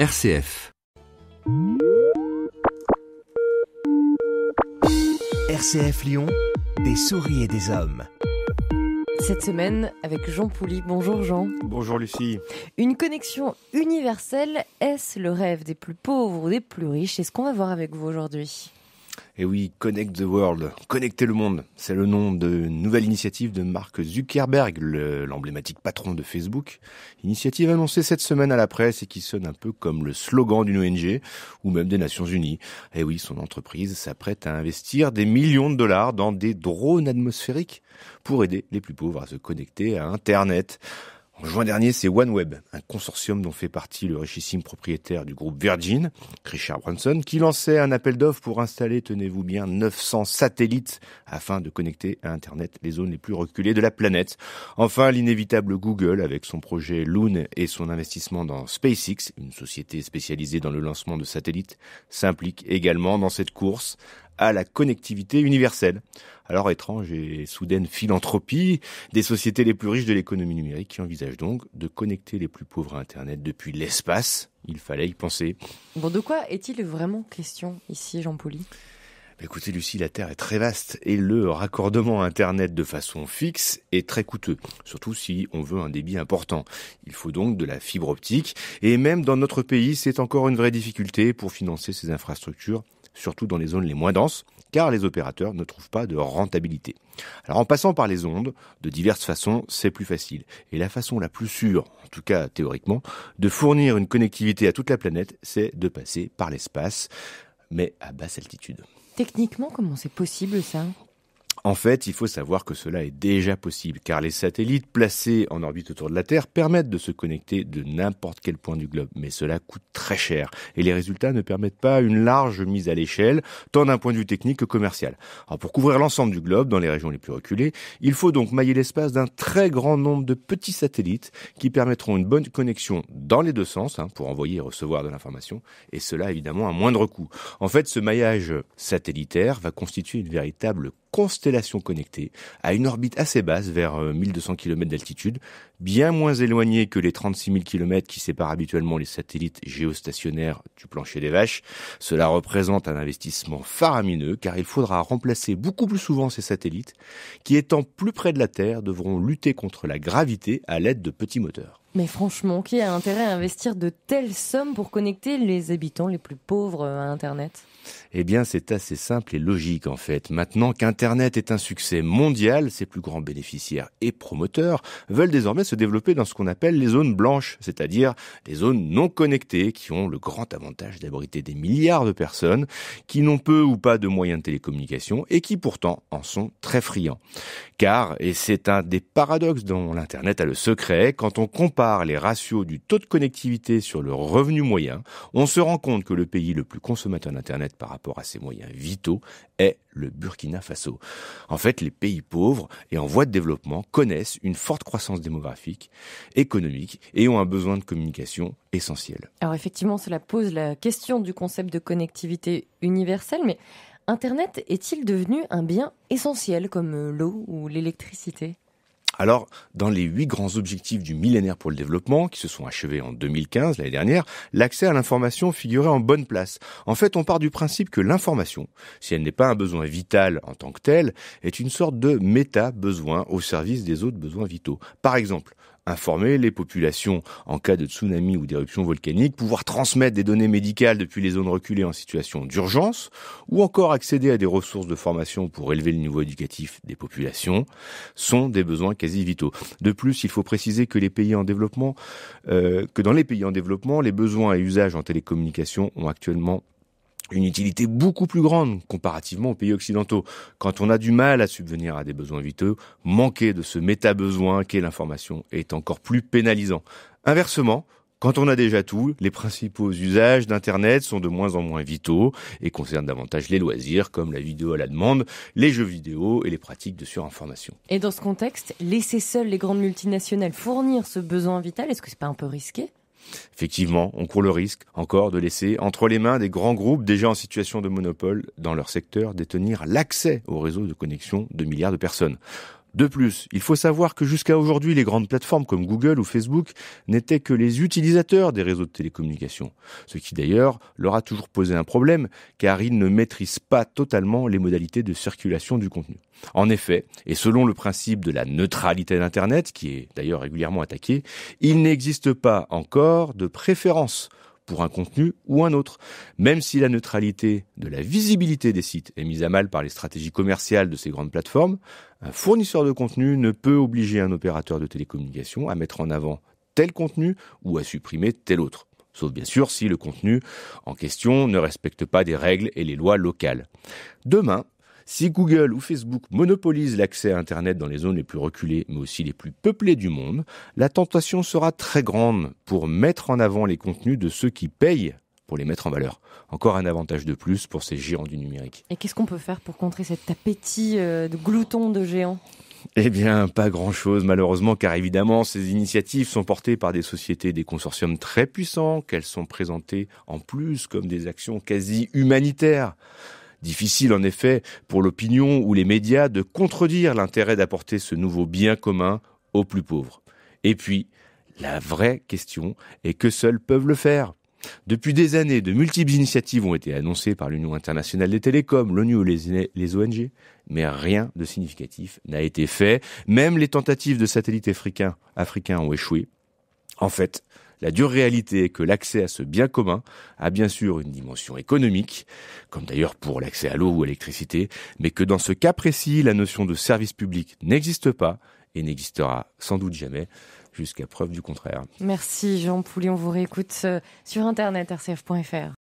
RCF. RCF Lyon, des souris et des hommes. Cette semaine avec Jean Pouly. Bonjour Jean. Bonjour Lucie. Une connexion universelle, est-ce le rêve des plus pauvres ou des plus riches C'est ce qu'on va voir avec vous aujourd'hui. Et oui, Connect the World, connecter le monde, c'est le nom de nouvelle initiative de Mark Zuckerberg, l'emblématique patron de Facebook. Initiative annoncée cette semaine à la presse et qui sonne un peu comme le slogan d'une ONG ou même des Nations Unies. Et oui, son entreprise s'apprête à investir des millions de dollars dans des drones atmosphériques pour aider les plus pauvres à se connecter à Internet. En juin dernier, c'est OneWeb, un consortium dont fait partie le richissime propriétaire du groupe Virgin, Richard Branson, qui lançait un appel d'offres pour installer, tenez-vous bien, 900 satellites afin de connecter à Internet les zones les plus reculées de la planète. Enfin, l'inévitable Google avec son projet Loon et son investissement dans SpaceX, une société spécialisée dans le lancement de satellites, s'implique également dans cette course à la connectivité universelle. Alors étrange et soudaine philanthropie des sociétés les plus riches de l'économie numérique qui envisagent donc de connecter les plus pauvres à Internet depuis l'espace. Il fallait y penser. Bon, de quoi est-il vraiment question ici, jean paulie bah, Écoutez, Lucie, la Terre est très vaste et le raccordement Internet de façon fixe est très coûteux, surtout si on veut un débit important. Il faut donc de la fibre optique et même dans notre pays, c'est encore une vraie difficulté pour financer ces infrastructures, surtout dans les zones les moins denses car les opérateurs ne trouvent pas de rentabilité. Alors en passant par les ondes, de diverses façons, c'est plus facile. Et la façon la plus sûre, en tout cas théoriquement, de fournir une connectivité à toute la planète, c'est de passer par l'espace, mais à basse altitude. Techniquement, comment c'est possible ça en fait, il faut savoir que cela est déjà possible, car les satellites placés en orbite autour de la Terre permettent de se connecter de n'importe quel point du globe, mais cela coûte très cher, et les résultats ne permettent pas une large mise à l'échelle, tant d'un point de vue technique que commercial. Alors pour couvrir l'ensemble du globe, dans les régions les plus reculées, il faut donc mailler l'espace d'un très grand nombre de petits satellites qui permettront une bonne connexion dans les deux sens, hein, pour envoyer et recevoir de l'information, et cela évidemment à moindre coût. En fait, ce maillage satellitaire va constituer une véritable constellation connectée à une orbite assez basse vers 1200 euh, km d'altitude, bien moins éloignée que les 36 000 km qui séparent habituellement les satellites géostationnaires du plancher des vaches. Cela représente un investissement faramineux car il faudra remplacer beaucoup plus souvent ces satellites qui étant plus près de la Terre devront lutter contre la gravité à l'aide de petits moteurs. Mais franchement, qui a intérêt à investir de telles sommes pour connecter les habitants les plus pauvres euh, à Internet eh bien, c'est assez simple et logique en fait. Maintenant qu'Internet est un succès mondial, ses plus grands bénéficiaires et promoteurs veulent désormais se développer dans ce qu'on appelle les zones blanches, c'est-à-dire les zones non connectées qui ont le grand avantage d'abriter des milliards de personnes qui n'ont peu ou pas de moyens de télécommunication et qui pourtant en sont très friands. Car, et c'est un des paradoxes dont l'Internet a le secret, quand on compare les ratios du taux de connectivité sur le revenu moyen, on se rend compte que le pays le plus consommateur d'Internet par rapport à ses moyens vitaux est le Burkina Faso. En fait, les pays pauvres et en voie de développement connaissent une forte croissance démographique, économique et ont un besoin de communication essentiel. Alors effectivement, cela pose la question du concept de connectivité universelle, mais Internet est-il devenu un bien essentiel comme euh, l'eau ou l'électricité alors, dans les huit grands objectifs du millénaire pour le développement, qui se sont achevés en 2015, l'année dernière, l'accès à l'information figurait en bonne place. En fait, on part du principe que l'information, si elle n'est pas un besoin vital en tant que tel, est une sorte de méta-besoin au service des autres besoins vitaux. Par exemple, informer les populations en cas de tsunami ou d'éruption volcanique, pouvoir transmettre des données médicales depuis les zones reculées en situation d'urgence, ou encore accéder à des ressources de formation pour élever le niveau éducatif des populations, sont des besoins quasi vitaux. De plus, il faut préciser que les pays en développement, euh, que dans les pays en développement, les besoins et usages en télécommunications ont actuellement une utilité beaucoup plus grande comparativement aux pays occidentaux. Quand on a du mal à subvenir à des besoins vitaux, manquer de ce méta-besoin qu'est l'information est encore plus pénalisant. Inversement, quand on a déjà tout, les principaux usages d'Internet sont de moins en moins vitaux et concernent davantage les loisirs comme la vidéo à la demande, les jeux vidéo et les pratiques de surinformation. Et dans ce contexte, laisser seuls les grandes multinationales fournir ce besoin vital, est-ce que c'est pas un peu risqué Effectivement, on court le risque encore de laisser entre les mains des grands groupes déjà en situation de monopole dans leur secteur détenir l'accès aux réseaux de connexion de milliards de personnes. De plus, il faut savoir que jusqu'à aujourd'hui, les grandes plateformes comme Google ou Facebook n'étaient que les utilisateurs des réseaux de télécommunications, ce qui d'ailleurs leur a toujours posé un problème, car ils ne maîtrisent pas totalement les modalités de circulation du contenu. En effet, et selon le principe de la neutralité d'Internet, qui est d'ailleurs régulièrement attaqué, il n'existe pas encore de préférence pour un contenu ou un autre. Même si la neutralité de la visibilité des sites est mise à mal par les stratégies commerciales de ces grandes plateformes, un fournisseur de contenu ne peut obliger un opérateur de télécommunication à mettre en avant tel contenu ou à supprimer tel autre. Sauf bien sûr si le contenu en question ne respecte pas des règles et les lois locales. Demain, si Google ou Facebook monopolisent l'accès à Internet dans les zones les plus reculées, mais aussi les plus peuplées du monde, la tentation sera très grande pour mettre en avant les contenus de ceux qui payent pour les mettre en valeur. Encore un avantage de plus pour ces géants du numérique. Et qu'est-ce qu'on peut faire pour contrer cet appétit euh, de glouton de géants eh bien, pas grand-chose malheureusement, car évidemment, ces initiatives sont portées par des sociétés, des consortiums très puissants, qu'elles sont présentées en plus comme des actions quasi humanitaires. Difficile en effet pour l'opinion ou les médias de contredire l'intérêt d'apporter ce nouveau bien commun aux plus pauvres. Et puis, la vraie question est que seuls peuvent le faire. Depuis des années, de multiples initiatives ont été annoncées par l'Union internationale des télécoms, l'ONU ou les, e, ONG, mais rien de significatif n'a été fait. Même les tentatives de satellites africains ont échoué. En fait, la dure réalité est que l'accès à ce bien commun a bien sûr une dimension économique, comme d'ailleurs pour l'accès à l'eau ou à l'électricité, mais que dans ce cas précis, la notion de service public n'existe pas et n'existera sans doute jamais jusqu'à preuve du contraire. Merci Jean Pouli, on vous réécoute euh, sur internet rcf.fr.